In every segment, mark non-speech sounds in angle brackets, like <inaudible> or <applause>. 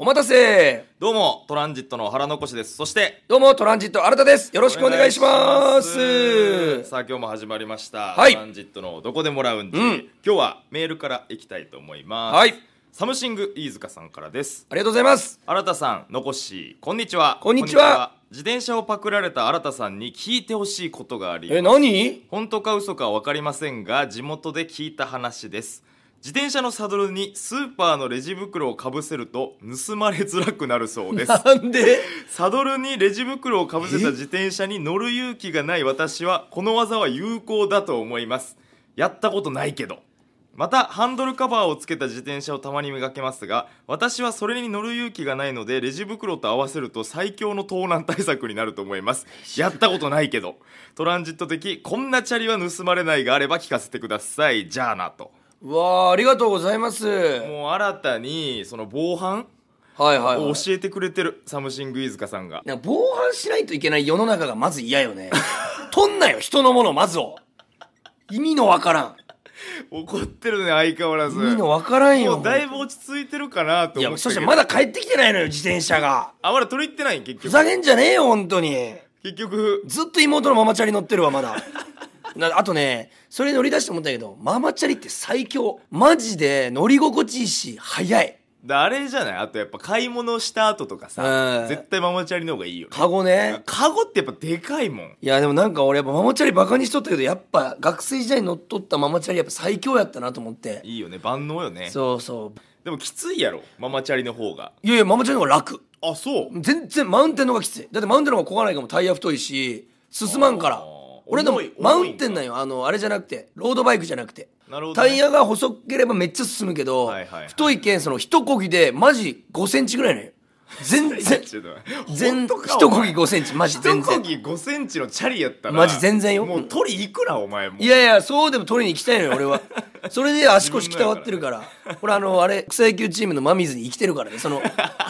お待たせどうもトランジットの腹残しですそしてどうもトランジット新田ですよろしくお願いしますさあ今日も始まりました、はい、トランジットのどこでもラウンジ、うん、今日はメールからいきたいと思いますはいサムシング飯塚さんからですありがとうございます新田さん残しこんにちはこんにちは自転車をパクられた新田さんに聞いてほしいことがありえ何本当か嘘か分かりませんが地元で聞いた話です自転車のサドルにスーパーのレジ袋をかぶせると盗まれづらくなるそうです <laughs> なんでサドルにレジ袋をかぶせた自転車に乗る勇気がない私はこの技は有効だと思いますやったことないけどまたハンドルカバーをつけた自転車をたまに見かけますが私はそれに乗る勇気がないのでレジ袋と合わせると最強の盗難対策になると思いますやったことないけどトランジット的こんなチャリは盗まれないがあれば聞かせてくださいじゃあなとわあありがとうございますもう新たにその防犯はいはい、はい、教えてくれてるサムシング飯塚さんがなん防犯しないといけない世の中がまず嫌よね <laughs> 取んなよ人のものまずを意味のわからん怒ってるね相変わらず意味のわからんよもうだいぶ落ち着いてるかなと思っていやそしてまだ帰ってきてないのよ自転車があまだ取り入ってない結局ふざけんじゃねえよ本当に結局ずっと妹のママチャリ乗ってるわまだあとね、それ乗り出して思ったけど、ママチャリって最強。マジで乗り心地いいし、速い。あれじゃないあとやっぱ買い物した後とかさ、絶対ママチャリの方がいいよね。カゴね。カゴってやっぱでかいもん。いやでもなんか俺やっぱママチャリバカにしとったけど、やっぱ学生時代乗っとったママチャリやっぱ最強やったなと思って。いいよね、万能よね。そうそう。でもきついやろ、ママチャリの方が。いやいや、ママチャリの方が楽。あ、そう全然マウンテンの方がきつい。だってマウンテンの方がこがないかもタイヤ太いし、進まんから。俺でもマウンテンなんよあのあれじゃなくてロードバイクじゃなくてなるほどタイヤが細ければめっちゃ進むけど、はいはいはい太いけんその一こぎでマジ5センチぐらいなんよ全然全然一こぎ5センチマジ全一こ然ぎ5センチのチャリやったらマジ全然よもう取りいくらお前もいやいやそうでも取りに行きたいのよ俺は <laughs> それで足腰鍛わってるかららあのあれ草野球チームの真水に生きてるからねその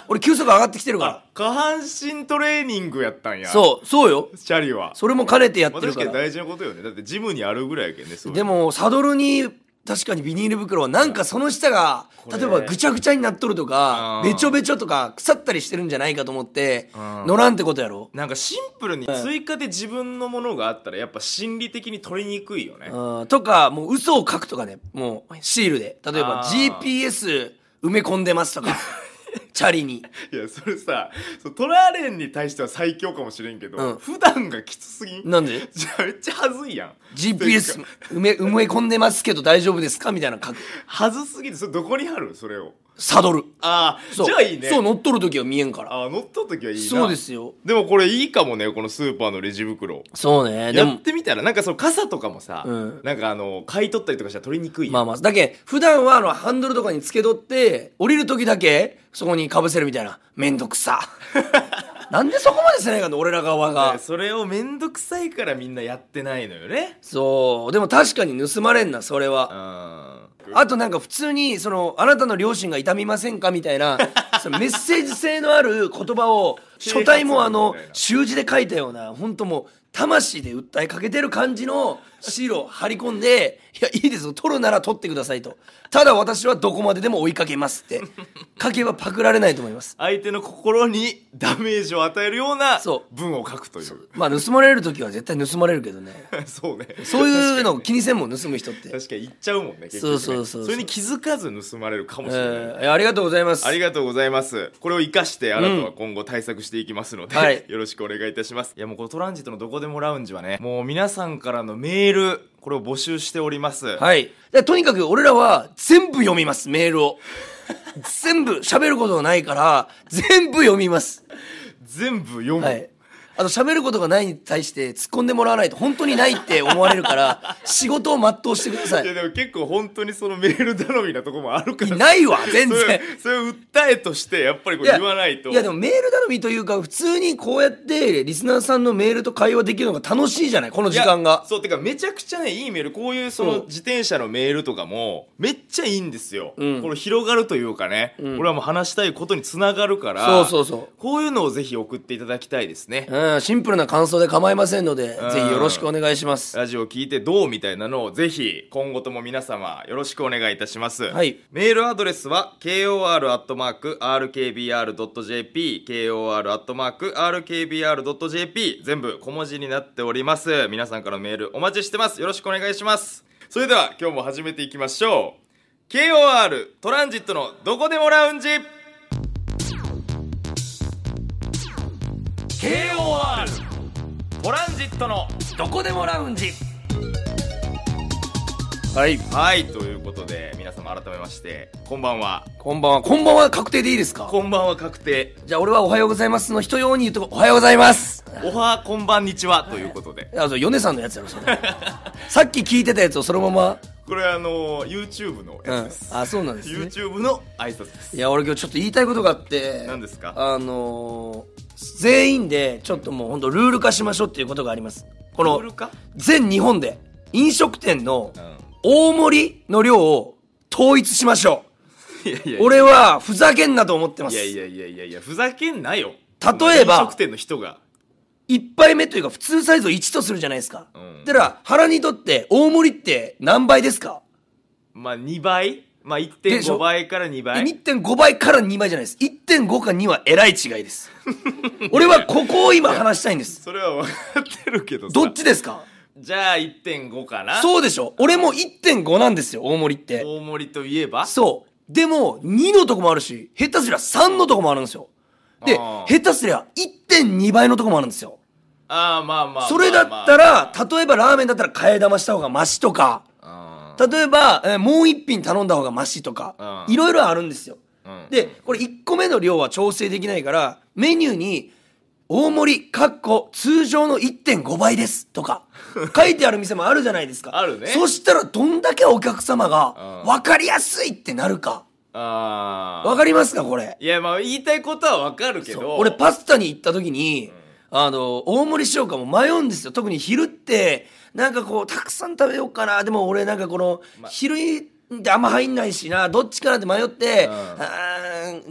俺球速上がってきてるから下半身トレーニングやったんやそうそうよチャリはそれも兼ねてやっまあてる確からに大事なことよねだってジムにあるぐらいやけんねそれでもサドルに確かにビニール袋はなんかその下が例えばぐちゃぐちゃになっとるとかべちょべちょとか腐ったりしてるんじゃないかと思って乗らんってことやろなんかシンプルに追加で自分のものがあったらやっぱ心理的に取りにくいよねとかもう嘘を書くとかねもうシールで例えば GPS 埋め込んでますとか <laughs> <laughs> チャリにいやそれさそうトラーレンに対しては最強かもしれんけど、うん普段がきつすぎんなんでじゃ <laughs> めっちゃはずいやん ?GPS 埋め埋め込んでますけど大丈夫ですかみたいな書くはずすぎてそれどこに貼るそれをサドルああじゃあいいねそう乗っ取る時は見えんからああ乗っ取る時はいいなそうですよでもこれいいかもねこのスーパーのレジ袋そうねやってみたらなんかその傘とかもさ、うん、なんかあの買い取ったりとかしたら取りにくいまあまあだけ普段はあのハンドルとかにつけ取って降りる時だけそこにかぶせるみたいなめんどくさ <laughs> なんでそこまでせないかの俺ら側がそれを面倒くさいからみんなやってないのよねそうでも確かに盗まれんなそれはうん。あとなんか普通にそのあなたの両親が痛みませんかみたいな <laughs> そのメッセージ性のある言葉を書体 <laughs> もあの習字で書いたような本当もう魂で訴えかけてる感じのシールを貼り込んで、いや、いいですよ。取るなら取ってくださいと。ただ私はどこまででも追いかけますって。書けばパクられないと思います。相手の心にダメージを与えるようなそ文を書くといううまあ、盗まれる時は絶対盗まれるけどね。そうねそういうの気にせんもん、盗む人って。確かに言っちゃうもんねねそうそうそうそれに気づかず盗まれるかもしれない、えーありがとうございます。ありがとうございますこれを生かしてあなたは今後対策していきますので、はいよろしくお願いいたしますいやもうこのトランジットのどこでももラウンジはね、もう皆さんからのメール、これを募集しております。はい。でとにかく俺らは全部読みます、メールを。全部喋ることがないから、全部読みます。全部読む。はい。あと喋ることがないに対して突っ込んでもらわないと本当にないって思われるから <laughs> 仕事を全うしてくださいいやでも結構本当にそのメール頼みなとこもあるからないわ全然それを訴えとしてやっぱりこれ言わないといやでもメール頼みというか普通にこうやってリスナーさんのメールと会話できるのが楽しいじゃないこの時間がそうてかめちゃくちゃねいいメールこういうその自転車のメールとかもめっちゃいいんですよ、うん、これ広がるというかね、うん、俺はもう話したいことにつながるからそうそうそうこういうのをぜひ送っていただきたいですね、うんシンプルな感想で構いませんので、うんぜひよろしくお願いしますラジオ聞いてどうみたいなのをぜひ今後とも皆様よろしくお願いいたします、はいメールアドレスは kor.rkbr.jp kor.rkbr.jp 全部小文字になっております皆さんからのメールお待ちしてますよろしくお願いしますそれでは今日も始めていきましょう KOR トランジットのどこでもラウンジ KOR トランジットのどこでもラウンジはいはいということで皆様改めましてこんばんはこんばんはこんばんは確定でいいですかこんばんは確定じゃあ俺はおはようございますの人用に言うとおはようございますおはこんばんにちはということであの米さんのやつやろそれ <laughs> さっき聞いてたやつをそのままこれあの YouTube のやつです、うん、あそうなんです、ね、YouTube の挨拶ですいや俺今日ちょっと言いたいことがあって何ですかあのー全員でちょっともう本当ルール化しましょうっていうことがありますこの全日本で飲食店の大盛りの量を統一しましょう、俺はふざけんなと思ってますいやいやいやいやいやふざけんなよ例えば飲食店の人が一杯目というか普通サイズを1とするじゃないですか、うん、だから腹にとって大盛りって何倍ですかまあ2倍まあ1.5倍から2倍1.5倍から2倍じゃないです1.5か2はえらい違いです <laughs> 俺はここを今話したいんですそれは分かってるけどどっちですかじゃあ1.5かなそうでしょ俺も1.5なんですよ大盛りって大盛りといえばそうでも2のとこもあるし下手すりゃ3のとこもあるんですよで下手すりゃ1.2倍のとこもあるんですよああまあまあそれだったら例えばラーメンだったら替え玉した方がマシとか例えば、えーもう一品頼んだ方がマシとか、いろいろあるんですよ、うんでこれ1個目の量は調整できないからメニューに大盛りかっこ通常の1.5倍ですとか <laughs> 書いてある店もあるじゃないですかあるねそしたらどんだけお客様がわ分かりやすいってなるかあ分かりますかこれいやまあ言いたいことはわかるけど俺パスタに行った時に、あの、大盛りしようかも迷うんですよ。特に昼って、なんかこう、たくさん食べようかな。でも俺なんかこの、ま、昼ってあんま入んないしな、どっちかなって迷って、うん、あ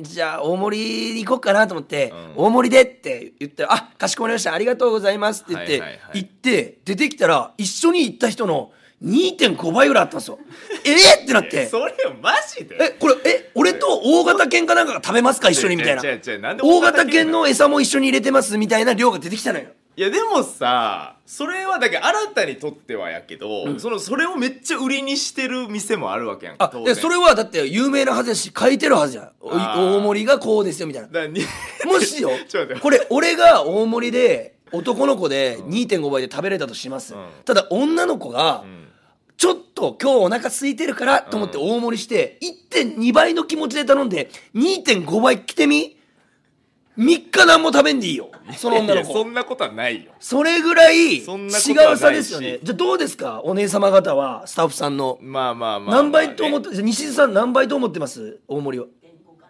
じゃあ大盛り行こうかなと思って、うん、大盛りでって言って、あ、かしこまりました。ありがとうございますって言って、はいはいはい、行って、出てきたら、一緒に行った人の2.5倍ぐらいあったんですよ。えー、ってなって。それよ、マジでえ、これ、え、俺と大型犬かなんかが食べますか一緒にみたいな。違う違うなんで大型犬の餌も一緒に入れてますみたいな量が出てきたのよ。いやでもさそれはだけ新たにとってはやけど、うんそのそれをめっちゃ売りにしてる店もあるわけやんかあ、でそれはだって有名なはずやし、書いてるはずやん。おい大盛りがこうですよみたいな。だに <laughs> もしよ <laughs> これ俺が大盛りで、男の子で2.5倍で食べれたとします。うんただ女の子がんちょっと今日お腹空いてるからと思って大盛りして、1.2倍の気持ちで頼んで、2.5倍着てみ ?3 日何も食べんでいいよ。その女の子。そんなことはないよ。それぐらい違うさですよね。じゃあどうですかお姉様方は、スタッフさんの。まあまあまあ、何倍と思って、じゃ西津さん何倍と思ってます大盛りは。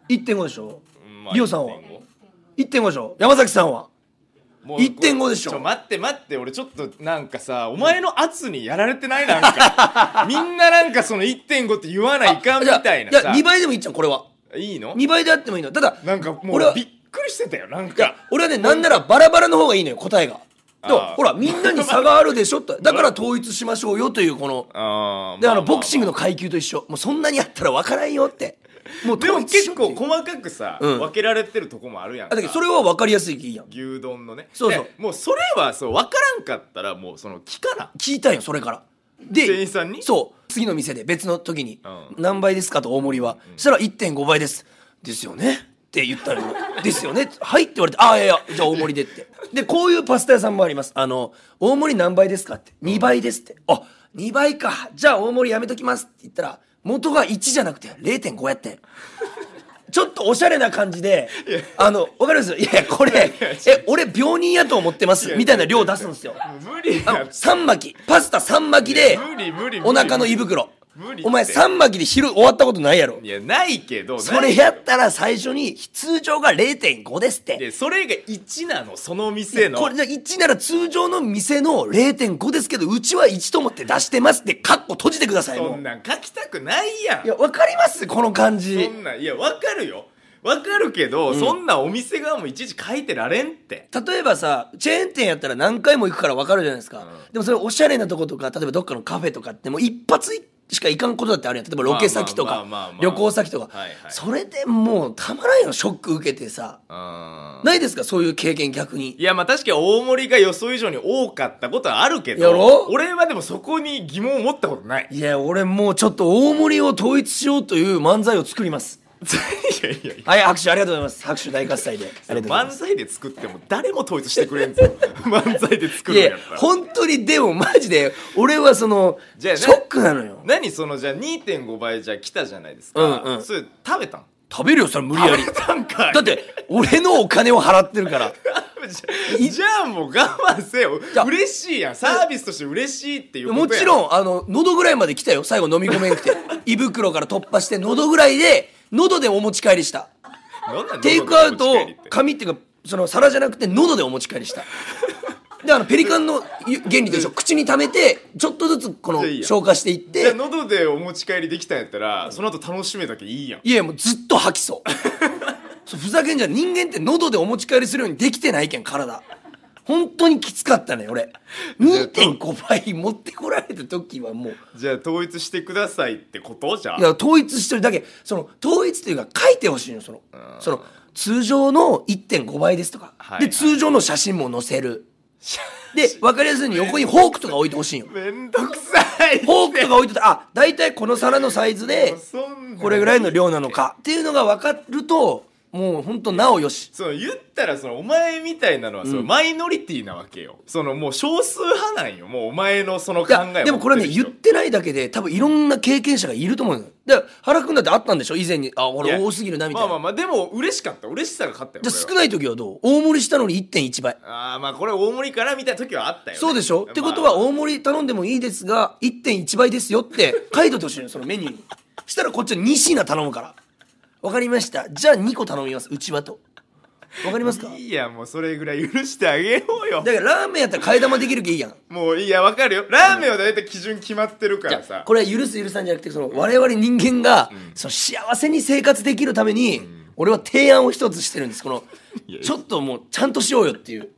1.5でしょ、う。あ、リオさんは ?1.5 でしょ山崎さんは1.5でしょちょ待って待って俺ちょっとなんかさお前の圧にやられてないなんか <laughs> みんななんかその1.5って言わないかんみたいないや2倍でもいいじゃんこれはいいの ?2 倍であってもいいのただなんかもうびっくりしてたよなんか俺はねなんならバラバラの方がいいのよ答えがとほらみんなに差があるでしょと <laughs> だから統一しましょうよというこのであのボクシングの階級と一緒もうそんなにやったら分からんよってもうでも結構細かくさ、うん分けられてるとこもあるやんかだけどそれは分かりやすいやん牛丼のねそうそうでもうそれはそう分からんかったらもうその聞かな聞いたんよそれからで店員さんにそう次の店で別の時に「うん何倍ですか?」と大盛りは、そしたら1.5倍です「ですよね」って言ったら「<laughs> ですよね」はい」って言われて「ああいやいやじゃあ大盛りで」ってでこういうパスタ屋さんもあります「あの大盛り何倍ですか?」って「2倍です」って「あ2倍かじゃあ大盛りやめときます」って言ったら元が1じゃなくて0.5やって。ちょっとおしゃれな感じで、あの、わかりますいやいや、これ、え、俺病人やと思ってます、みたいな量出すんですよ。無理あの、3巻パスタ3巻きで、お腹の胃袋。無理お前三巻で昼終わったことないやろいやないけどそれやったら最初に通常が0.5ですってでそれが1なのその店のこれ1なら通常の店の0.5ですけどうちは1と思って出してますってカッコ閉じてくださいそんなん書きたくないやんいやわかりますこの感じそんなんいやわかるよわかるけど、うん、そんなお店側もいちいち書いてられんって例えばさチェーン店やったら何回も行くからわかるじゃないですか、うん、でもそれおしゃれなとことか例えばどっかのカフェとかってもう一発一しか行かんことだってあるやん例えばロケ先とか旅行先とか、それでもうたまらんよショック受けてさないですかそういう経験逆にいやまあ確かに大盛りが予想以上に多かったことはあるけど俺はでもそこに疑問を持ったことないいや俺もうちょっと大盛りを統一しようという漫才を作りますいやいやいやはい拍手ありがとうございます拍手大喝采でありがとうござい漫ます才で作っても誰も統一してくれんぞ <laughs> 漫才で作るのややったら本当にでもマジで俺はそのじショックなのよ何そのじゃあ2.5倍じゃあ来たじゃないですか、うんうんそれ食べたん食べるよそれ無理やり食べたんかいだって俺のお金を払ってるから <laughs> じゃじゃあもう我慢せよ嬉しいやんサービスとして嬉しいっていうことやもちろんあの喉ぐらいまで来たよ最後飲み込めんくて胃袋から突破して喉ぐらいで喉でお持ち帰りしたテイクアウトを紙っていうかその皿じゃなくて喉でお持ち帰りしたであのペリカンの原理と一緒口に溜めてちょっとずつこの消化していってじゃ喉でお持ち帰りできたんやったらその後楽しめだけいいやんいやもうずっと吐きそう <laughs> ふざけんじゃ人間って喉でお持ち帰りするようにできてないけん体本当にきつかったね俺2.5倍持ってこられた時はもうじゃあ統一してくださいってことじゃいや統一してるだけその統一というか書いてほしいのそのその通常の1.5倍ですとか、はいはい、で通常の写真も載せるで分かりやすいように横にフォークとか置いてほしいよめんどくさいフォークとか置いといてあ大体この皿のサイズでこれぐらいの量なのかっていうのが分かるともう本当なおよしそう言ったらそのお前みたいなのはそのマイノリティなわけよ、そのもう少数派なんよもうお前のその考えは。でもこれね言ってないだけで多分いろんな経験者がいると思うのよで原君だってあったんでしょ以前にあ俺多すぎるなみたいまな、あまあまあでも嬉しかった嬉しさが勝ったよじゃあ少ない時はどう大盛りしたのに1.1倍ああ、まあこれ大盛りからみたいな時はあったよね、そうでしょ、ってことは大盛り頼んでもいいですが1.1倍ですよって書いといてほしいのよそのメニューに <laughs> したらこっちは2品頼むからわかりましたじゃあ2個頼みますうちわとわかりますかいいやもうそれぐらい許してあげようよだからラーメンやったら替え玉できるけいいやんもういいやわかるよラーメンは大体基準決まってるからさこれは許す許さんじゃなくてその我々人間が、その幸せに生活できるために、俺は提案を一つしてるんですこのちょっともうちゃんとしようよっていう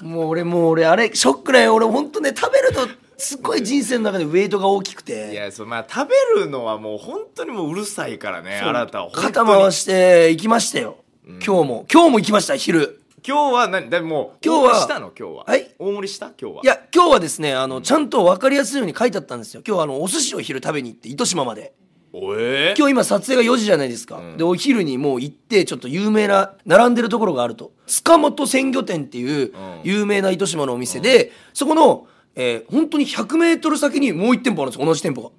もう俺もう俺あれショックだよ俺ほんとね食べるとすごい人生の中でウェイトが大きくていやそうまあ食べるのはもう本当にもううるさいからねあなたは肩回して行きましたよ、うん、今日も今日も行きました昼今日は何でも今日はしたの今日ははい大盛りした今日はいや今日はですねあの、うん、ちゃんと分かりやすいように書いてあったんですよ今日はあのお寿司を昼食べに行って糸島までえー、今日今撮影が4時じゃないですか、うん、でお昼にもう行ってちょっと有名な並んでるところがあると塚本鮮魚店っていう有名な糸島のお店で、そこのえー、本当に100メートル先にもう1店舗あるんです同じ店舗が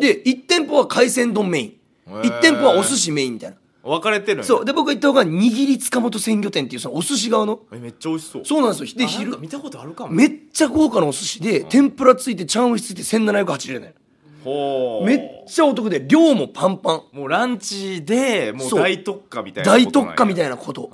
で1店舗は海鮮丼メイン1店舗はお寿司メインみたいな分かれてるそうで僕が行った方が握り塚本鮮魚店っていうそのお寿司側のえめっちゃ美味しそうそうなんですよで昼見たことあるかもめっちゃ豪華なお寿司で、天ぷらついて茶碗蒸しついて1780円ほめっちゃお得で量もパンパンもうランチでもう大特価みたいな大特価みたいなこと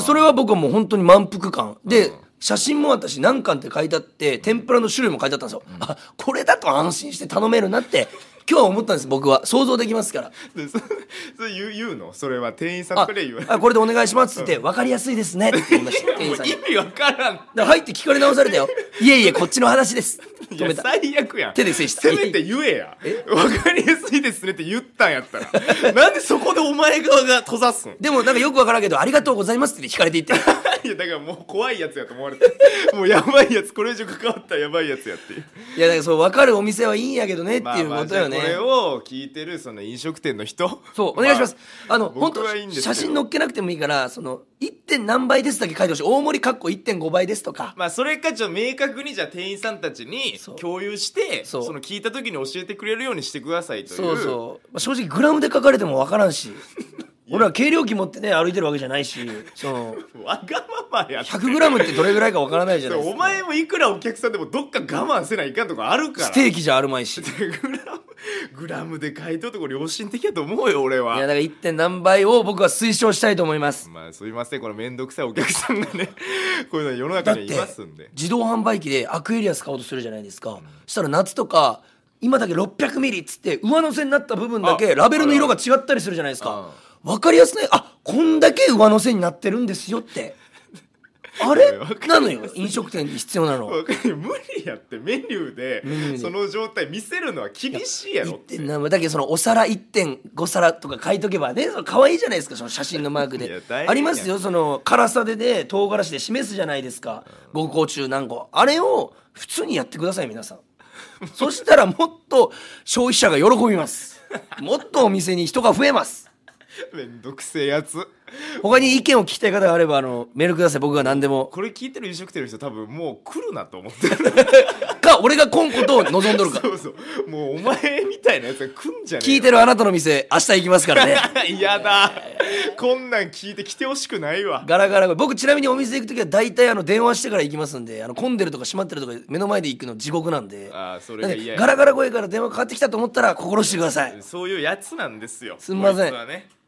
それは僕はもう本当に満腹感で、うん写真も私何巻って書いてあって天ぷらの種類も書いてあったんですよ、うん、あこれだと安心して頼めるなって今日は思ったんです僕は想像できますから <laughs> それ言うのそれは店員さんから言うあこれでお願いしますって言って、分かりやすいですねって言いました <laughs> 店員さん意味分からんだ入って聞かれ直されたよいえいえこっちの話です止めた最悪や手で制したせめて言えやえ分かりやすいですねって言ったんやったら <laughs> なんでそこでお前側が閉ざすんでもなんかよく分からんけどありがとうございますって聞かれていっていやだからもう怖いやつやと思われて <laughs> もうやばいやつこれ以上関わったらやばいやつやっていういやだからそう分かるお店はいいんやけどねっていうことよね、まあまあこれを聞いてるその飲食店の人そうお願いします、あ、の本当写真載っけなくてもいいからその 1. 点何倍ですだけ書いてほしい大盛りかっこ1.5倍ですとかまあそれかちょっと明確にじゃあ店員さんたちに共有してその聞いた時に教えてくれるようにしてくださいというそうそう、まあ、正直グラムで書かれても分からんし俺は計量器持ってね歩いてるわけじゃないしその <laughs> わがままやっ 100g ってどれぐらいかわからないじゃないですかお前もいくらお客さんでもどっか我慢せないかんとかあるからステーキじゃあるまいしグラムで買い取ってこれ良心的やと思うよ俺はいやだから 1. 点何倍を僕は推奨したいと思いますまあすいませんこの面倒くさいお客さんがね <laughs> こういうの世の中にいますんで自動販売機でアクエリアス買おうとするじゃないですか、うん、したら夏とか今だけ600ミリっつって上乗せになった部分だけラベルの色が違ったりするじゃないですか、分かりやすないあこんだけ上乗せになってるんですよってあれなのよ飲食店に必要なの無理やってメニューでその状態見せるのは厳しいやろってだけどそのお皿1.5皿とか書いとけばねその可愛いじゃないですかその写真のマークでありますよその辛さでで、ね、唐辛子で示すじゃないですか5個中何個あれを普通にやってください皆さんそしたらもっと消費者が喜びますもっとお店に人が増えます <laughs> めんどくせえやつ他に意見を聞きたい方があればあのメールください僕が何でもこれ聞いてる飲食店の人多分もう来るなと思ってる <laughs> か俺が来んことを望んどるか <laughs> そうそうもうお前みたいなやつが来んじゃねえ聞いてるあなたの店明日行きますからね嫌だこんなん聞いて来てほしくないわガラガラ僕ちなみにお店行く時は大体あの電話してから行きますんであの混んでるとか閉まってるとか目の前で行くの地獄なんであそれが嫌ガラガラ声から電話かかってきたと思ったら心してくださいそういうやつなんですよすんません、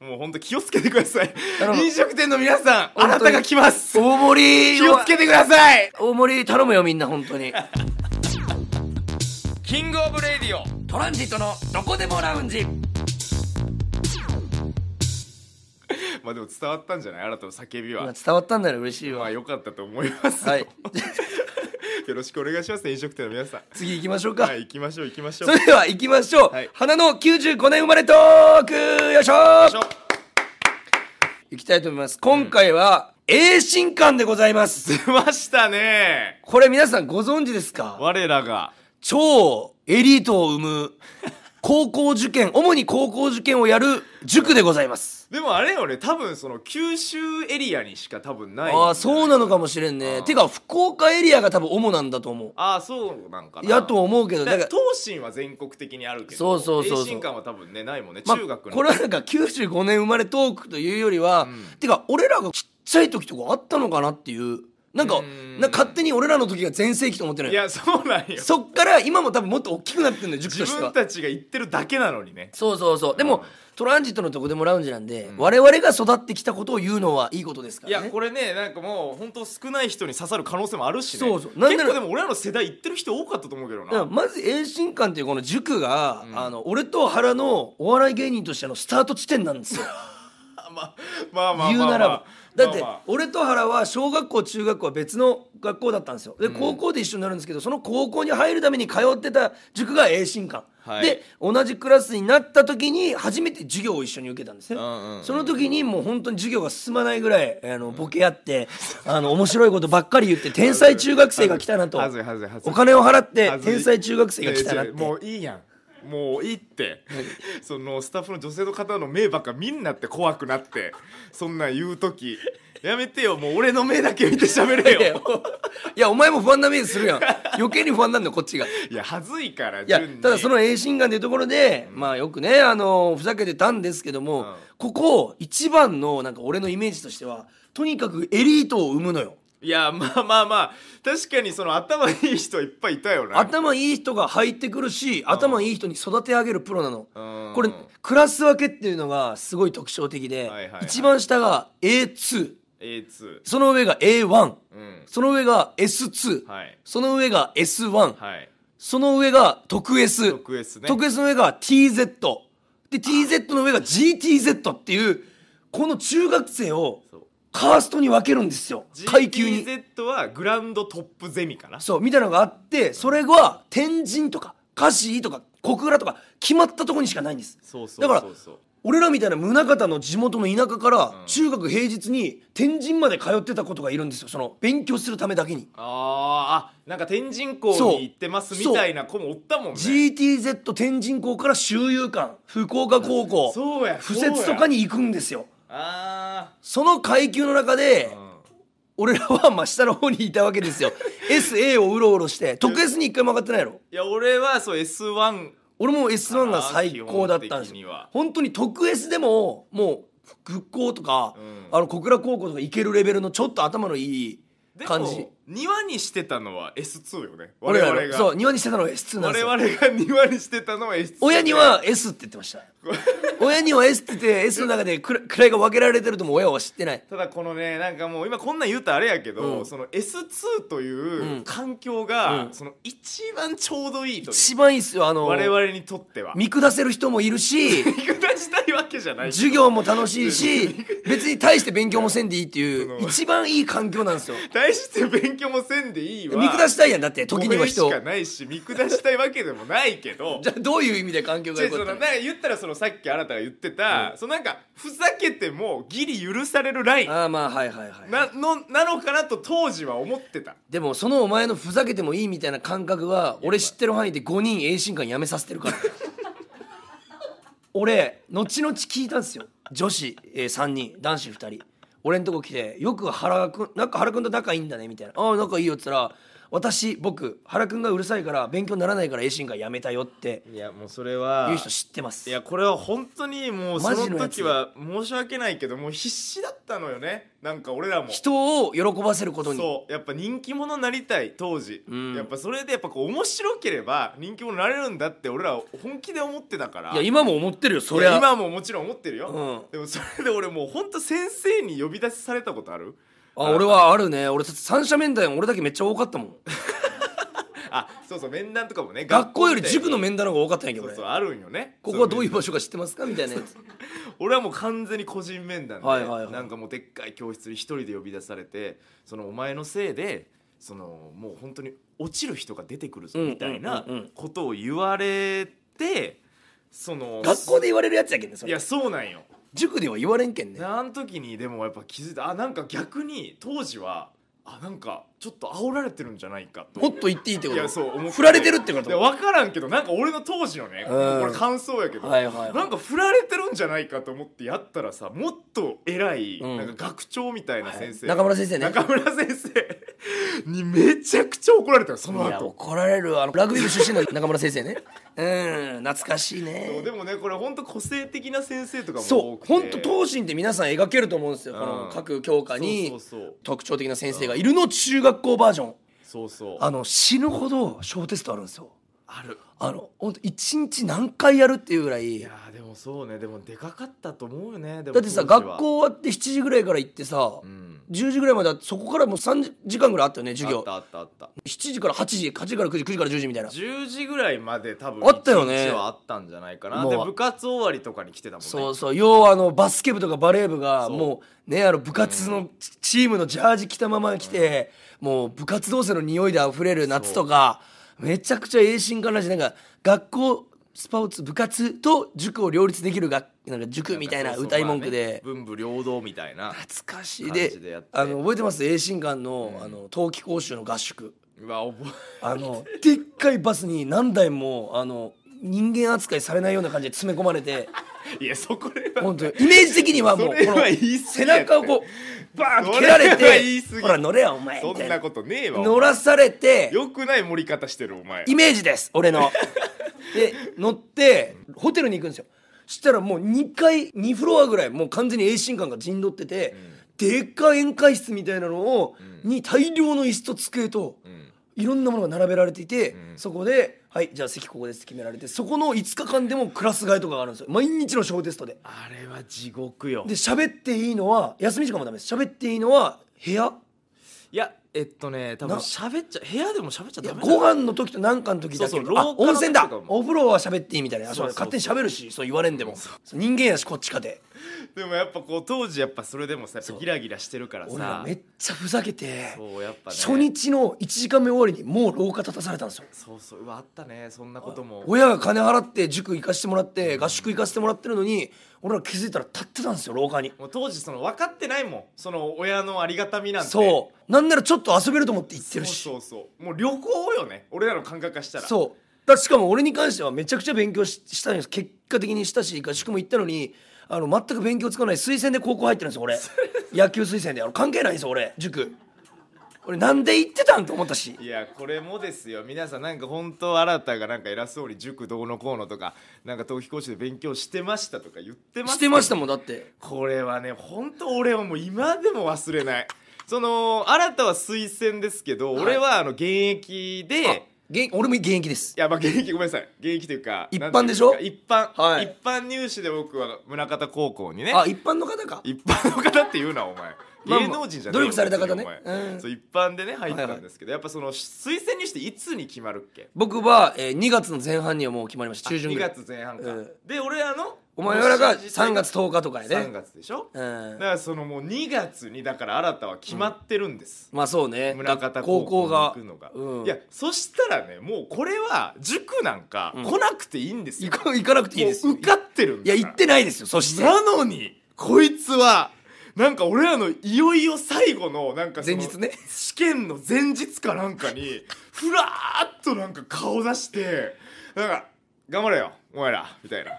もう本当気をつけてください飲食店の皆さんあなたが来ます大盛り気をつけてください大盛り頼むよみんな本当に <laughs> キングオブレディオトランジットのどこでもラウンジ <laughs> まあでも伝わったんじゃないあなたの叫びは伝わったんなら嬉しいわまあよかったと思いますよはい <laughs> <laughs> よろしくお願いします飲食店の皆さん次行きましょうかはい行きましょう行きましょうそれでは行きましょう、はい、花の95年生まれトークよいしょよいしょ行きたいと思います今回は、うん、A 新刊でございます出ましたねこれ皆さんご存知ですか我らが超エリートを生む高校受験、主に高校受験をやる塾でございます。でもあれよね多分その九州エリアにしか多分ないああ、そうなのかもしれんね。てか、福岡エリアが多分主なんだと思ああそうなんかなやと思うけど、だから東進は全国的にあるけどそうそうそうそう新館は多分ねないもんね、ま中学のこれはなんか95年生まれトークというよりは、てか俺らがちっちゃい時とかあったのかなっていうなんかなんか勝手に俺らの時が全盛期と思ってないいやそうなんよそっから今も多分もっと大きくなってんだよ塾としては自分たちが言ってるだけなのにねそうそうそうでも、トランジットのとこでもラウンジなんで、うん、我々が育ってきたことを言うのはいいことですから、ね、いやこれねなんかもう本当少ない人に刺さる可能性もあるし、ね、そうそうなん結構でも俺らの世代言ってる人多かったと思うけどなまず遠心館っていうこの塾が、うん、あの俺と原のお笑い芸人としてのスタート地点なんですよ <laughs> まあまあまあまあ、まあ、言うならばだって俺と原は小学校中学校は別の学校だったんですよで高校で一緒になるんですけど、その高校に入るために通ってた塾が栄新館、はい、で同じクラスになった時に初めて授業を一緒に受けたんですね、うんうん、その時にもう本当に授業が進まないぐらいあのボケ合って、うん、あの面白いことばっかり言って天才中学生が来たなとお金を払って天才中学生が来たなってもういいやんもういいって、<laughs> そのスタッフの女性の方の目ばっか見んなって怖くなってそんなん言う時やめてよもう俺の目だけ見て喋れよいやお前も不安な目するやん <laughs> 余計に不安なんだよこっちがいや恥ずいからいやただその栄心眼というところで、うん、まあよくねあのふざけてたんですけども、うん、ここ一番のなんか俺のイメージとしてはとにかくエリートを生むのよいやまあまあまあ確かにその頭いい人いっぱいいたよね頭いい人が入ってくるし頭いい人に育て上げるプロなのこれクラス分けっていうのがすごい特徴的で、はいはいはい、一番下が A2, A2 その上が A1、うん、その上が S2、はい、その上が S1、はい、その上が特 S 特 S,、ね、特 S の上が TZ で TZ の上が GTZ っていうこの中学生をカーストに分けるんですよ階級に GTZ はグランドトップゼミかなそうみたいなのがあってそれは天神とか歌詞とか小倉とか決まったとこにしかないんですだから俺らみたいな宗像の地元の田舎から中学平日に天神まで通ってたことがいるんですよその勉強するためだけにああなんか天神校に行ってますみたいな子もおったもんね GTZ 天神校から周遊館福岡高校そうや敷設とかに行くんですよその階級の中で、俺らは真下の方にいたわけですよ SA <laughs> をうろうろして特 S に一回も上がってないのいや俺はそう S1 俺も S1 が最高だったんですよ本当に特 S でももう復興とか、うん、あの小倉高校とか行けるレベルのちょっと頭のいい感じ庭にしてたのは S2 よね我々がそう庭にしてたのは S2 なん我ですよ々が庭にしてたのは S2 親には S って言ってました親には S って言って S の中でくら位が分けられてるとも親は知ってないただこのねなんかもう今こんなん言うたらあれやけど、うんその S2 という環境が、うんその一番ちょうどいいい一番いいっすよあの我々にとっては見下せる人もいるし <laughs> したいわけじゃない授業も楽しいし <laughs> 別に大して勉強もせんでいいっていう一番いい環境なんですよ大して勉強もせんでいいわ見下したいやんだって時には人しかないし見下したいわけでもないけど <laughs> じゃあどういう意味で環境がいかっ言ったらそのさっきあなたが言ってた、うん、そのなんかふざけてもギリ許されるラインあまあはいはいはいなのなのかなと当時は思ってたでもそのお前のふざけてもいいみたいな感覚は俺知ってる範囲で5人栄新館やめさせてるから <laughs> 俺後々聞いたんですよ女子、え3人男子2人俺んとこ来てよく原くんなんか原くんと仲いいんだねみたいな「ああ仲いいよ」っつったら私僕原くんがうるさいから勉強にならないから英進がやめたよっていやもうそれは言う人知ってますいやこれは本当にもうその時は申し訳ないけどもう必死だったのよねなんか俺らも人を喜ばせることにそうやっぱ人気者になりたい当時、うん、やっぱそれでやっぱこう面白ければ人気者になれるんだって俺ら本気で思ってたからいや今も思ってるよそれは今ももちろん思ってるよ、うん、でもそれで俺もう本当先生に呼び出しされたことあるあ俺はあるね俺三者面談俺だけめっちゃ多かったもん <laughs> あそうそう面談とかもね学校より塾の面談の方が多かったんやけどそうそうあるんよねここはどういう場所か知ってますかみたいなやつ俺はもう完全に個人面談で、はいはいはい、なんかもうでっかい教室に一人で呼び出されてそのお前のせいでそのもう本当に落ちる人が出てくるぞみたいなことを言われて、うんうんうん、その学校で言われるやつやけんねそれいやそうなんよ塾では言われんけんねあの時にでもやっぱ気づいたあなんか逆に当時はあなんかちょっと煽られてるんじゃないかともっと言っていいってこといやそう思って振られてるってこと分からんけどなんか俺の当時のねこれ感想やけど、はいはいはい、なんか振られてるんじゃないかと思ってやったらさもっと偉い、うん、なんか学長みたいな先生、はい、中村先生ね中村先生にめちゃくちゃ怒られたその後怒られるあのラグビー部出身の中村先生ねうん懐かしいねでもねこれ本当個性的な先生とかもそう本当当時って皆さん描けると思うんですよ、この各教科に特徴的な先生がいるの中学校バージョンそうそうあの死ぬほど小テストあるんですよあるあの本当一日何回やるっていうぐらいいやでもそうねでもでかかったと思うよねだってさ学校終わって7時ぐらいから行ってさ、うん、10時ぐらいまでそこからもう3時間ぐらいあったよね授業あったあったあった7時から8時8時から9時9時から10時みたいな10時ぐらいまで多分あったよねはあったんじゃないかな、ね、で部活終わりとかに来てたもんねそうそう要はあのバスケ部とかバレー部がもうねあの部活のチームのジャージ着たまま来て、うん、もう部活動生の匂いであふれる夏とかめちゃくちゃ栄進家なしなんか学校スポーツ部活と塾を両立できるがなんか塾みたいな歌い文句で、文武両道みたいな懐かしいであの覚えてます栄進館の,、あの冬季講習の合宿うわあのでっかいバスに何台もあの人間扱いされないような感じで詰め込まれていやそこで本当にイメージ的にはもうこの背中をこうバーン蹴られれてほら乗れよお前そんなことねえわ乗らされてよくない盛り方してるお前イメージです俺の <laughs> で乗ってホテルに行くんですよそしたらもう2階2フロアぐらいもう完全に衛進感が陣取ってて、でっか宴会室みたいなのを、に大量の椅子と机とうんいろんなものが並べられていて、うん、そこではいじゃあ席ここですって決められてそこの5日間でもクラス替えとかがあるんですよ毎日の小テストであれは地獄よで喋っていいのは休み時間もダメです喋っていいのは部屋いやえっとね多分喋っちゃ部屋でも喋っちゃダメだご飯の時と何かの時だけどあ温泉だお風呂は喋っていいみたいな勝手に喋るしそう言われんでも人間やしこっちかででもやっぱこう当時やっぱそれでもさやっぱギラギラしてるから俺らめっちゃふざけてそうやっぱね初日の1時間目終わりにもう廊下立たされたんですよそうそううわあったねそんなことも親が金払って塾行かしてもらって合宿行かせてもらってるのに俺ら気づいたら立ってたんですよ廊下にもう当時その分かってないもんその親のありがたみなんてそうなんならちょっと遊べると思って行ってるしそうそうそうもう旅行よね俺らの感覚化したらそうだしかも俺に関してはめちゃくちゃ勉強ししたんです結果的にしたし合宿も行ったのにあの全く勉強つかない推薦で高校入ってるんですよ俺 <laughs> 野球推薦であの関係ないんですよ俺塾俺なんで行ってたんと思ったしいやこれもですよ皆さんなんか本当新たがなんか偉そうに塾どうのこうのとかなんか冬季講師で勉強してましたとか言ってましたしてましたもんだってこれはね本当俺はもう今でも忘れないその新たは推薦ですけど、はい、俺はあの現役で現俺も現役ですいやまあ現役ごめんなさい現役というか一般でしょう一般、はい一般入試で僕は宗像高校にねあ一般の方か一般の方って言うなお前芸能人じゃない、まあ、努力された方ね、うん、そう一般でね入ったんですけど、はいはい、やっぱその推薦にしていつに決まるっけ僕は、えー、2月の前半にはもう決まりました中旬ぐらい2月前半か、うん、で俺あのお前らが3月10日とかやね3月でしょ、うん、だからそのもう2月にだから新たは決まってるんです、うん、まあそうね村方高校が行くのが、うん、いやそしたらねもうこれは塾なんか来なくていいんですよ、行かなくていいです受かってるんいや行ってないですよそしてなのにこいつはなんか俺らのいよいよ最後のなんかその前日ね試験の前日かなんかに <laughs> ふらーっとなんか顔出してなんか「頑張れよお前ら」みたいな。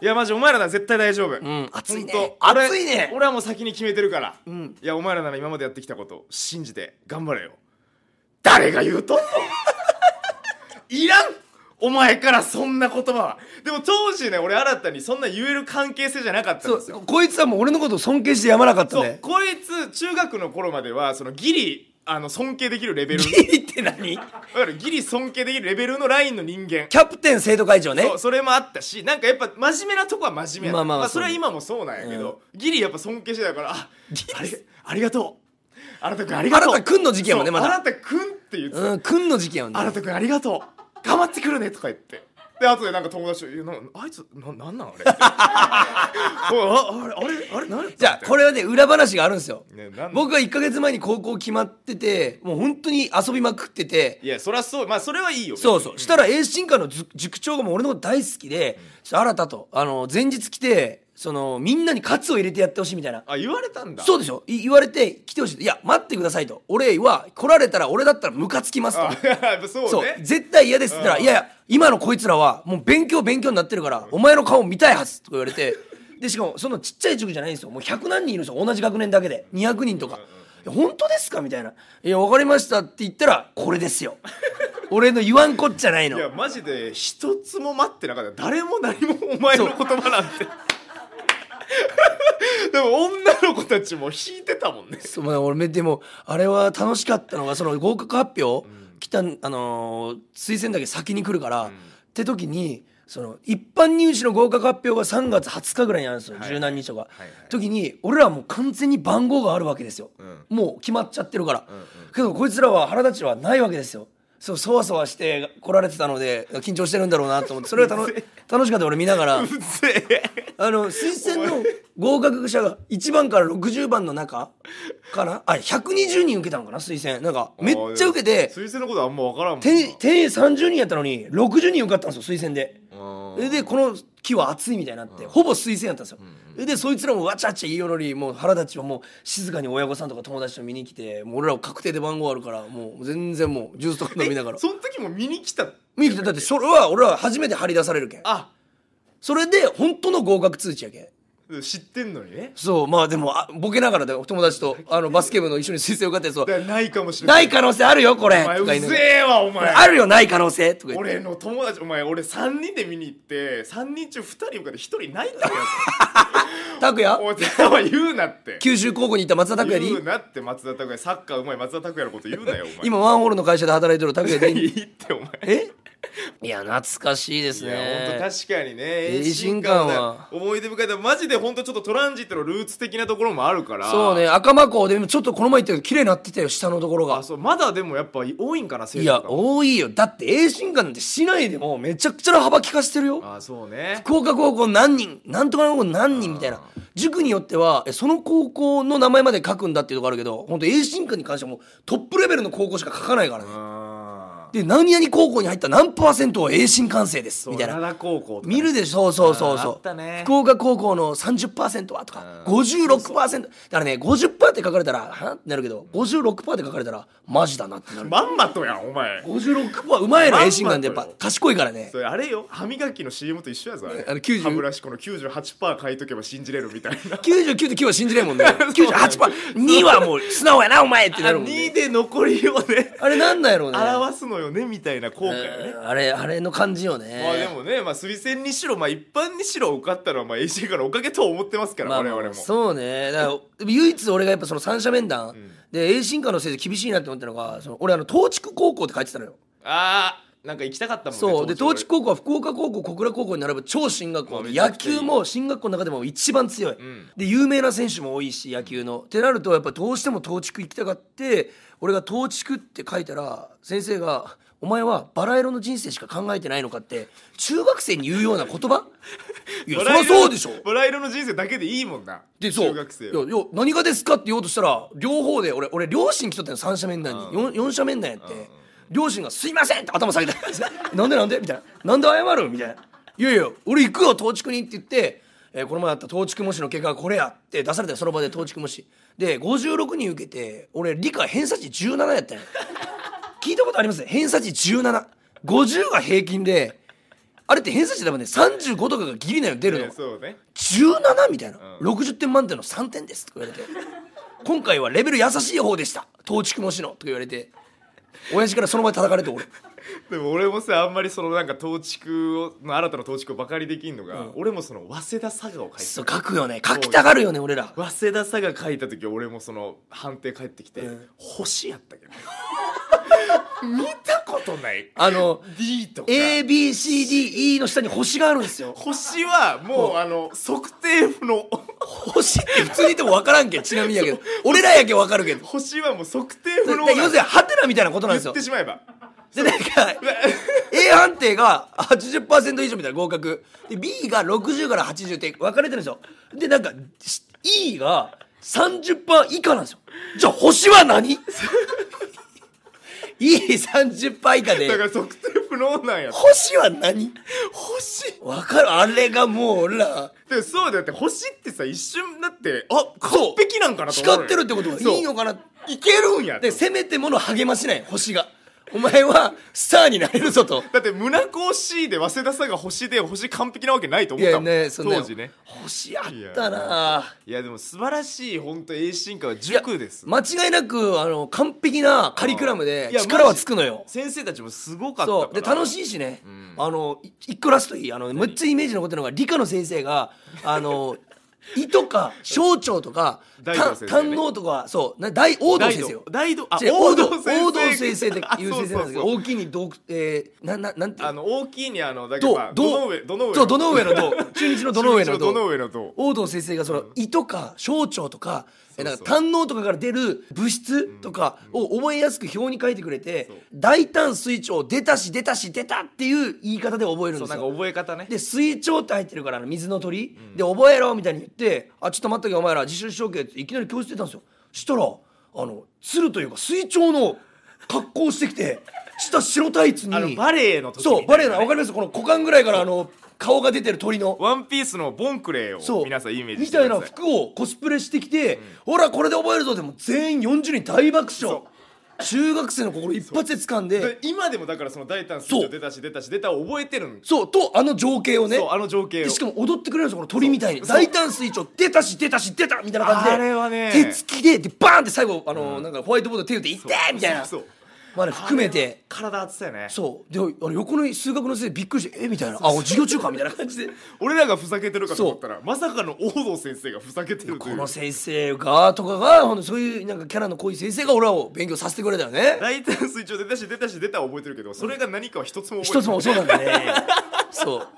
いやマジお前らなら絶対大丈夫、うん、熱いね熱いね俺はもう先に決めてるから、うん、いやお前らなら今までやってきたこと信じて頑張れよ誰が言うと <laughs> いらんお前からそんな言葉はでも当時ね俺新たにそんな言える関係性じゃなかったんですよこいつはもう俺のことを尊敬してやまなかったねこいつ中学の頃まではそのギリあの尊敬できるレベルギリって何だからギリ尊敬できるレベルのラインの人間キャプテン生徒会長ねそうそれもあったしなんかやっぱ真面目なとこは真面目まあまあまあそれは今もそうなんやけど、ギリやっぱ尊敬してたからあありありがとうあなたくんありがとう新田くんの事件もねまだそあなたくんって言ってた、うん君の事件はね新田くんありがとう頑張ってくるね」とか言って。で後でなんか友達と「あいつななんなんあれ」あ <laughs> あれあれあれ何じゃあこれはね裏話があるんですよ、ね、僕は1か月前に高校決まっててもう本当に遊びまくってていやそりゃそうまあそれはいいよそうそうしたらエ進化の塾長がもう俺のこと大好きで、うん、新たとあの前日来てそのみんなに喝を入れてやってほしいみたいなあ言われたんだそうでしょい言われて来てほしいいや待ってくださいと俺は来られたら俺だったらムカつきますとそう、ねそう、絶対嫌ですって言ったら「いやいや今のこいつらはもう勉強勉強になってるからお前の顔見たいはず」とか言われてでしかもそのちっちゃい塾じゃないんですよもう100何人いるんですよ同じ学年だけで200人とか。本当ですかみたいな「いや分かりました」って言ったらこれですよ俺の言わんこっちゃないのいやマジで一つも待ってなかった誰も何もお前の言葉なんて <laughs> でも女の子たちも引いてたもんねそう、まあ、俺でもあれは楽しかったのがその合格発表、うん、来たあのー、推薦だけ先に来るから、うん、って時にその一般入試の合格発表が3月20日ぐらいにあるんですよ、柔軟入試とか、はいはい、時に俺らはもう完全に番号があるわけですよ、うん、もう決まっちゃってるから、うんうん、けどこいつらは腹立ちはないわけですよそうそわそわして来られてたので緊張してるんだろうなと思ってそれが楽し楽しかった俺見ながら <laughs> あの推薦の合格者が1番から60番の中かなあれ120人受けたのかな推薦なんかめっちゃ受けて推薦のことあんま分からんもん定員30人やったのに60人受かったんですよ推薦ででこの木は熱いみたいになってほぼ推薦やったんですよ、うんでそいつらもわちゃわちゃ言いよのりもう腹立ちはもう静かに親御さんとか友達と見に来てもう俺らは確定で番号あるからもう全然もうジュースとか飲みながらその時も見に来たってミるだってそれは俺は初めて張り出されるけんあそれで本当の合格通知やけん知ってんのにねそうまあでもあボケながらで友達とあのバスケ部の一緒に推薦受かってそうないかもしれないない可能性あるよこれお前うぜえわお前あるよない可能性とか言って俺の友達お前俺3人で見に行って3人中2人受かって1人ないたよ <laughs> 拓也お前お前言うなって九州高校に行った松田拓也言うなって松田拓也サッカーうまい松田拓也のこと言うなよお前今ワンホールの会社で働いてる拓也でいい <laughs> いってお前えいや懐かしいですね本当確かにね栄新館は思い出深いマジで本当ちょっとトランジットのルーツ的なところもあるからそうね赤間港でもちょっとこの前言ったけど綺麗になってたよ下のところがそうまだでもやっぱ多いんかな生徒いや多いよだって栄新館って市内でもめちゃくちゃな幅利かしてるよあそうね福岡高校何人なんとかの高校何人みたいな塾によってはその高校の名前まで書くんだっていうとこあるけど本当栄新館に関してはもうトップレベルの高校しか書かないからねで何々高校に入った何パーセントは栄新完成ですみたいな高校、ね、見るでしょそうそうそう、ね、福岡高校の30%はとか56%だからね50%って書かれたらはってなるけど56%って書かれたらマジだなってなるまんまとやんお前56%うまいの栄新館でやっぱ賢いからねそれあれよ歯磨きの CM と一緒やぞあれあの90歯ブラシこの98%書いとけば信じれるみたいな99.9は信じれんもんね 98%2 <laughs> はもう素直やなお前ってなるもん、ね、2で残りをねあれなんだやろうね表すのよよねみたいな後悔よね、うあれあれの感じよねまあでもね、まあ、推薦にしろ、まあ、一般にしろ受かったのはまあ AJ からおかげと思ってますから、まあ我々もそうねだから唯一俺がやっぱその三者面談、で A 進化の先生厳しいなって思ったのがその俺あの東筑高校って書いてたのよああなんか行きたかったもんねそうで東地高校は福岡高校小倉高校に並ぶ超進学校で野球も進学校の中でも一番強い、うん、で有名な選手も多いし野球の、ってなるとやっぱどうしても東地行きたかって俺が東地区って書いたら先生が「お前はバラ色の人生しか考えてないのか」って中学生に言うような言葉 <laughs> いやそりゃそうでしょバラ色の人生だけでいいもんなでそう中学生いや何がですかって言おうとしたら両方で俺俺両親来とったの3社面談に、四ん、4社面談やって。うん両親が「すいません!」って頭下げて「なんでなんで?」みたいな「なんで謝る?」みたいな「いやいや俺行くよ当畜に」って言って、えー、この前あった当畜模試の結果がこれやって出されたその場で当畜模試で56人受けて俺理科偏差値17やったんよ。聞いたことあります偏差値1750が平均であれって偏差値でもね35とかがギリなの出るの、ね17みたいな、うん、60点満点の3点ですとか言われて今回はレベル優しい方でした当畜模試のとか言われて。親父からその前叩かれて俺 <laughs> でも俺もさあんまりそのなんか東築をの新たな東築をばかりできんのが、うん俺もその早稲田佐賀を書いてそう書くよね書きたがるよね俺ら早稲田佐賀書いた時俺もその判定返ってきて、うん星やったけど <laughs> 見たことないあの D とか ABCDE の下に星があるんですよ星はもうあの測定の星って普通に言っても分からんけちなみにやけど俺らやけん分かるけど星はもう測定不能要するにハテナみたいなことなんですっよてしまえばでなんか <laughs> A 判定が80%以上みたいな合格で B が60から80点分かれてるんですよでなんかし E が30%以下なんですよじゃあ星は何いい30倍以下でだから測定不能なんや星は何星わかるあれがもうほらでそうだって星ってさ一瞬だってあ完璧なんかなと思う光ってるってことはいいのかないけるんやでせめてもの励ましない星がお前はスターになれるぞとだって胸子 C で早稲田さんが星で星完璧なわけないと思ったもんね当時ね星あったないやでも素晴らしい本当英進化は塾です間違いなくあの完璧なカリクラムで力はつくのよ先生たちもすごかったで楽しいしね、うん、あの一個ラストいいあのめっちゃイメージ残ってるのが理科の先生があの <laughs> 胃とか小腸とか胆のとかそう大王道先生よ大道王道王道先生っていう先生なんですけど大きいにどえなななんてあの大きいにあのだけどど上どの上どの上のど中日のどの上のど王道先生がその胃とか小腸とかえなんか胆のとかから出る物質とかを覚えやすく表に書いてくれて、大胆水腸出たし出たし出たっていう言い方で覚えるんですよなんか覚え方ねで水腸って入ってるから水の鳥、で覚えろみたいに言ってあちょっと待っとけお前ら自よ証券っていきなり教室出たんですよしたらあの鶴というか水腸の格好してきて下白タイツにあのバレエの時、ね、そうバレエの分かりますこの股間ぐらいからあの顔が出てる鳥のワンピースのボンクレーを皆さんイメージみたいな服をコスプレしてきて、ほらこれで覚えるぞでも全員40人大爆笑中学生の心一発で掴んでで今でもだからその大胆スピー出たし出たし出たを覚えてるんそうとあの情景をねそうあの情景をしかも踊ってくれるんですよこの鳥みたいに大胆水晶出たし出たし出たみたいな感じであれはね手つきででバーンって最後あの、なんかホワイトボードで手打って「いって!」みたいなそうそうまで含めて体熱さよねそうであの横の数学の先生びっくりしてえみたいなあ授業中かみたいな感じで俺らがふざけてるかと思ったらまさかの大道先生がふざけてるこの先生がとかがほんそういうなんかキャラの濃い先生が俺らを勉強させてくれたよね大体水中出たし出たし出た覚えてるけどそれが何かは一つも覚えてない、うん、一つもそうなんだね <laughs> そう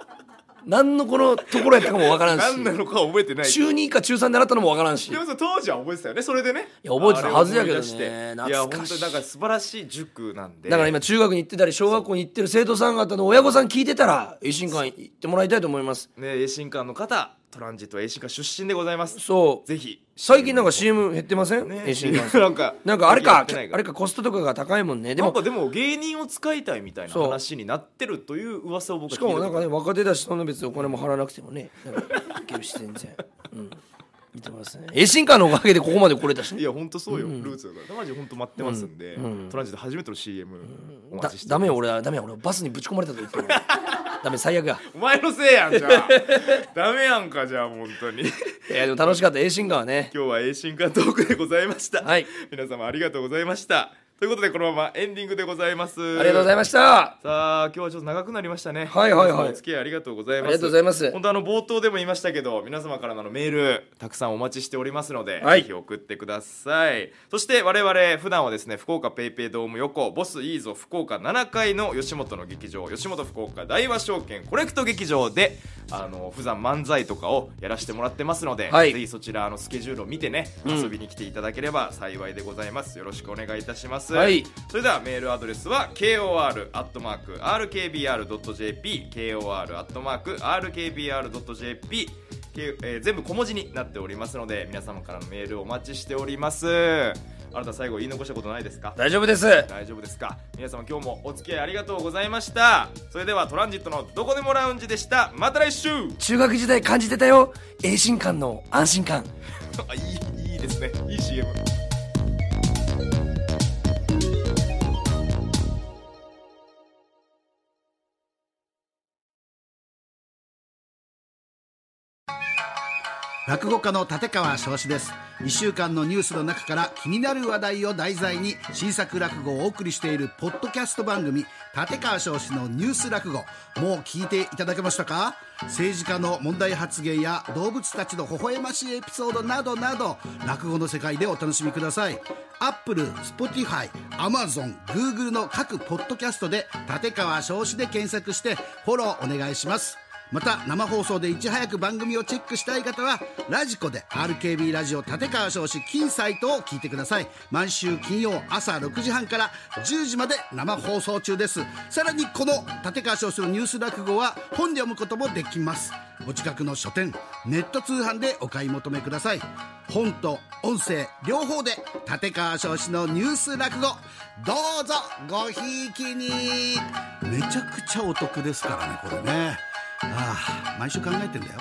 何のこのところやったかも分からんし何なのか覚えてない中2か中3で習ったのも分からんしでも当時は覚えてたよねそれでねいや覚えてたはずやけどねいや本当になんか素晴らしい塾なんでだから今中学に行ってたり小学校に行ってる生徒さん方の親御さん聞いてたら衛新館行ってもらいたいと思いますね栄新館の方トランジット栄新館出身でございますそうぜひ最近なんか CM 減ってませんね栄新 <laughs> なんかなんかあれかあれかコストとかが高いもんねでもでも芸人を使いたいみたいな話になってるという噂を僕はしかもなんかね若手だしそんな別にお金も払わなくてもねいけるし全然うん見てますね。衛進館のおかげでここまで来れたし、ね、いや本当そうよ、うん、ルーツだから。マジ本当待ってますんで、うんうん、トランジット初めての CM お待ちしてだ。ダメ俺はダメ俺はバスにぶち込まれたと言ってる。ダメ最悪やお前のせいやんじゃあ <laughs> ダメやんかじゃあ本当にいやでも楽しかった A 進化はね今日は A 進化トークでございました、はい、皆様ありがとうございましたということでこのままエンディングでございますありがとうございましたさあ今日はちょっと長くなりましたねはいはいはいお付き合いありがとうございますありがとうございます本当あの冒頭でも言いましたけど皆様からのメールたくさんお待ちしておりますので、はい、ぜひ送ってくださいそして我々普段はですね福岡ペイペイドーム横ボスいいぞ福岡7階の吉本の劇場吉本福岡大和証券コレクト劇場であの普段漫才とかをやらせてもらってますので、はい、ぜひそちらのスケジュールを見てね遊びに来ていただければ幸いでございます、うん、よろしくお願いいたしますます、はい、それではメールアドレスは kor.rkbr.jp kor.rkbr.jp えー、全部小文字になっておりますので皆様からのメールお待ちしておりますあなた最後言い残したことないですか大丈夫です大丈夫ですか皆様今日もお付き合いありがとうございましたそれではトランジットのどこでもラウンジでしたまた来週中学時代感じてたよ遠心感の安心感 <laughs> いいいいですねいい CM 落語家の立川翔志です1週間のニュースの中から気になる話題を題材に新作落語をお送りしているポッドキャスト番組立川翔志のニュース落語もう聞いていただけましたか政治家の問題発言や動物たちの微笑ましいエピソードなどなど落語の世界でお楽しみくださいアップル、スポティファイ、アマゾン、グーグルの各ポッドキャストで立川少子で検索してフォローお願いしますまた生放送でいち早く番組をチェックしたい方はラジコで RKB ラジオ立川少子金サイトを聞いてください毎週金曜朝6時半から10時まで生放送中ですさらにこの立川少子のニュース落語は本で読むこともできますお近くの書店ネット通販でお買い求めください本と音声両方で立川少子のニュース落語どうぞごひいきにめちゃくちゃお得ですからねこれねああ毎週考えてんだよ。